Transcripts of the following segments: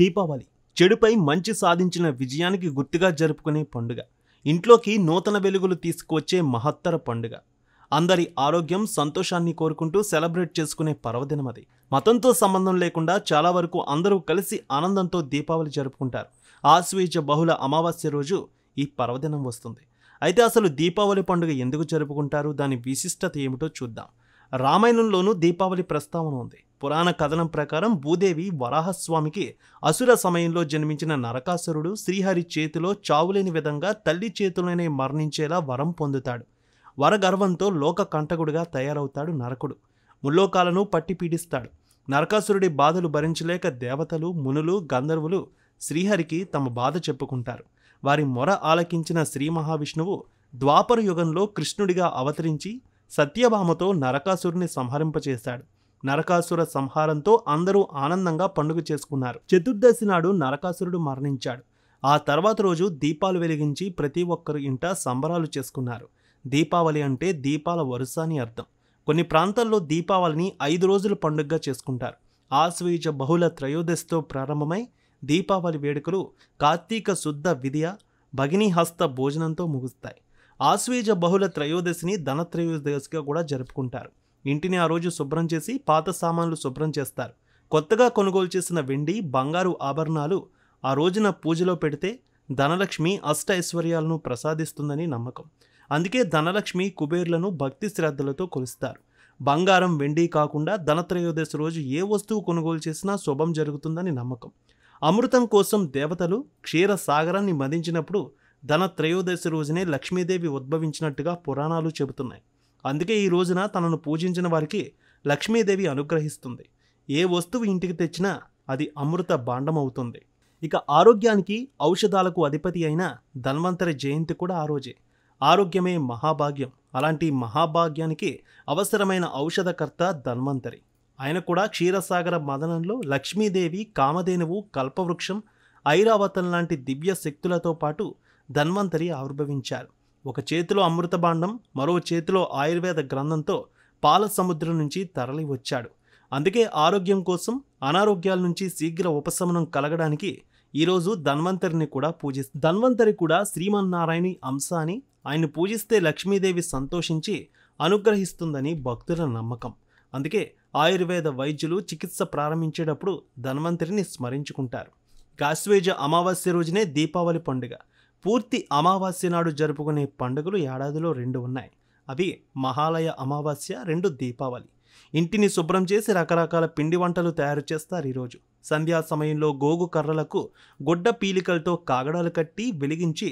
దీపావళి చెడుపై మంచి సాధించిన విజయానికి గుర్తుగా జరుపుకునే పండుగ ఇంట్లోకి నూతన వెలుగులు తీసుకువచ్చే మహత్తర పండుగ అందరి ఆరోగ్యం సంతోషాన్ని కోరుకుంటూ సెలబ్రేట్ చేసుకునే పర్వదినం అది మతంతో సంబంధం లేకుండా చాలా వరకు అందరూ కలిసి ఆనందంతో దీపావళి జరుపుకుంటారు ఆశ్వీజ బహుళ అమావాస్య రోజు ఈ పర్వదినం వస్తుంది అయితే అసలు దీపావళి పండుగ ఎందుకు జరుపుకుంటారు దాని విశిష్టత ఏమిటో చూద్దాం రామాయణంలోనూ దీపావళి ప్రస్తావన ఉంది పురాణ కథనం ప్రకారం భూదేవి వరాహస్వామికి అసుర సమయంలో జన్మించిన నరకాసురుడు శ్రీహరి చేతిలో చావులేని విధంగా తల్లి చేతులనే మరణించేలా వరం పొందుతాడు వరగర్వంతో లోక కంటకుడుగా తయారవుతాడు నరకుడు ముల్లోకాలను పట్టి పీడిస్తాడు నరకాసురుడి బాధలు భరించలేక దేవతలు మునులు గంధర్వులు శ్రీహరికి తమ బాధ చెప్పుకుంటారు వారి మొర ఆలకించిన శ్రీ మహావిష్ణువు ద్వాపర యుగంలో కృష్ణుడిగా అవతరించి సత్యభామతో నరకాసురుని సంహరింపచేశాడు నరకాసుర సంహారంతో అందరూ ఆనందంగా పండుగ చేసుకున్నారు చతుర్దశి నాడు నరకాసురుడు మరణించాడు ఆ తర్వాత రోజు దీపాలు వెలిగించి ప్రతి ఒక్కరు ఇంట సంబరాలు చేసుకున్నారు దీపావళి అంటే దీపాల వరుస అని అర్థం కొన్ని ప్రాంతాల్లో దీపావళిని ఐదు రోజుల పండుగగా చేసుకుంటారు ఆశ్వయుజ బహుళ త్రయోదశితో ప్రారంభమై దీపావళి వేడుకలు కార్తీక శుద్ధ విధియ భగిని హస్త భోజనంతో ముగుస్తాయి ఆశ్వీజ బహుళ త్రయోదశిని ధనత్రయోదశిగా కూడా జరుపుకుంటారు ఇంటిని ఆ రోజు శుభ్రం చేసి పాత సామాన్లు శుభ్రం చేస్తారు కొత్తగా కొనుగోలు చేసిన వెండి బంగారు ఆభరణాలు ఆ రోజున పూజలో పెడితే ధనలక్ష్మి అష్ట ఐశ్వర్యాలను ప్రసాదిస్తుందని నమ్మకం అందుకే ధనలక్ష్మి కుబేర్లను భక్తి శ్రద్ధలతో కొలుస్తారు బంగారం వెండి కాకుండా ధనత్రయోదశి రోజు ఏ వస్తువు కొనుగోలు చేసినా శుభం జరుగుతుందని నమ్మకం అమృతం కోసం దేవతలు క్షీర సాగరాన్ని మదించినప్పుడు ధనత్రయోదశి రోజునే లక్ష్మీదేవి ఉద్భవించినట్టుగా పురాణాలు చెబుతున్నాయి అందుకే ఈ రోజున తనను పూజించిన వారికి లక్ష్మీదేవి అనుగ్రహిస్తుంది ఏ వస్తువు ఇంటికి తెచ్చినా అది అమృత బాండమవుతుంది ఇక ఆరోగ్యానికి ఔషధాలకు అధిపతి అయిన ధన్వంతరి జయంతి కూడా ఆ రోజే ఆరోగ్యమే మహాభాగ్యం అలాంటి మహాభాగ్యానికి అవసరమైన ఔషధకర్త ధన్వంతరి ఆయన కూడా క్షీరసాగర మదనంలో లక్ష్మీదేవి కామధేనువు కల్పవృక్షం ఐరావతం లాంటి దివ్య శక్తులతో పాటు ధన్వంతరి ఆవిర్భవించారు ఒక చేతిలో అమృతబాండం మరో చేతిలో ఆయుర్వేద గ్రంథంతో పాల సముద్రం నుంచి తరలి వచ్చాడు అందుకే ఆరోగ్యం కోసం అనారోగ్యాల నుంచి శీఘ్ర ఉపశమనం కలగడానికి ఈరోజు ధన్వంతరిని కూడా పూజిస్తారు ధన్వంతరి కూడా శ్రీమన్నారాయణి అంశ అని ఆయన పూజిస్తే లక్ష్మీదేవి సంతోషించి అనుగ్రహిస్తుందని భక్తుల నమ్మకం అందుకే ఆయుర్వేద వైద్యులు చికిత్స ప్రారంభించేటప్పుడు ధన్వంతరిని స్మరించుకుంటారు కాశ్వేజ అమావాస్య రోజునే దీపావళి పండుగ పూర్తి అమావాస్య నాడు జరుపుకునే పండుగలు ఏడాదిలో రెండు ఉన్నాయి అవి మహాలయ అమావాస్య రెండు దీపావళి ఇంటిని శుభ్రం చేసి రకరకాల పిండి వంటలు తయారు చేస్తారు ఈరోజు సంధ్యా సమయంలో గోగు కర్రలకు గుడ్డ పీలికలతో కాగడాలు కట్టి వెలిగించి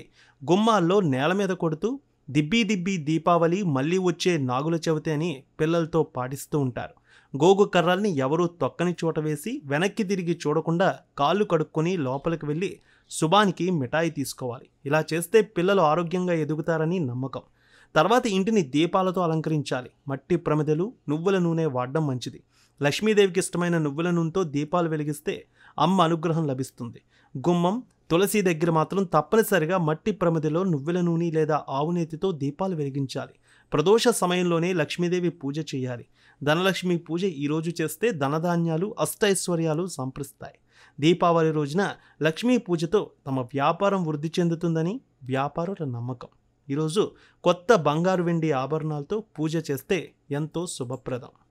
గుమ్మాల్లో నేల మీద కొడుతూ దిబ్బీ దిబ్బీ దీపావళి మళ్ళీ వచ్చే నాగుల చవితి అని పిల్లలతో పాటిస్తూ ఉంటారు గోగు కర్రల్ని ఎవరూ తొక్కని చోట వేసి వెనక్కి తిరిగి చూడకుండా కాళ్ళు కడుక్కొని లోపలికి వెళ్ళి శుభానికి మిఠాయి తీసుకోవాలి ఇలా చేస్తే పిల్లలు ఆరోగ్యంగా ఎదుగుతారని నమ్మకం తర్వాత ఇంటిని దీపాలతో అలంకరించాలి మట్టి ప్రమిదలు నువ్వుల నూనె వాడడం మంచిది లక్ష్మీదేవికి ఇష్టమైన నువ్వుల నూనెతో దీపాలు వెలిగిస్తే అమ్మ అనుగ్రహం లభిస్తుంది గుమ్మం తులసి దగ్గర మాత్రం తప్పనిసరిగా మట్టి ప్రమిదిలో నువ్వుల నూనె లేదా ఆవు నేతితో దీపాలు వెలిగించాలి ప్రదోష సమయంలోనే లక్ష్మీదేవి పూజ చేయాలి ధనలక్ష్మి పూజ ఈరోజు చేస్తే ధనధాన్యాలు అష్టైశ్వర్యాలు సంప్రస్తాయి దీపావళి రోజున లక్ష్మీ పూజతో తమ వ్యాపారం వృద్ధి చెందుతుందని వ్యాపారుల నమ్మకం ఈరోజు కొత్త బంగారు వెండి ఆభరణాలతో పూజ చేస్తే ఎంతో శుభప్రదం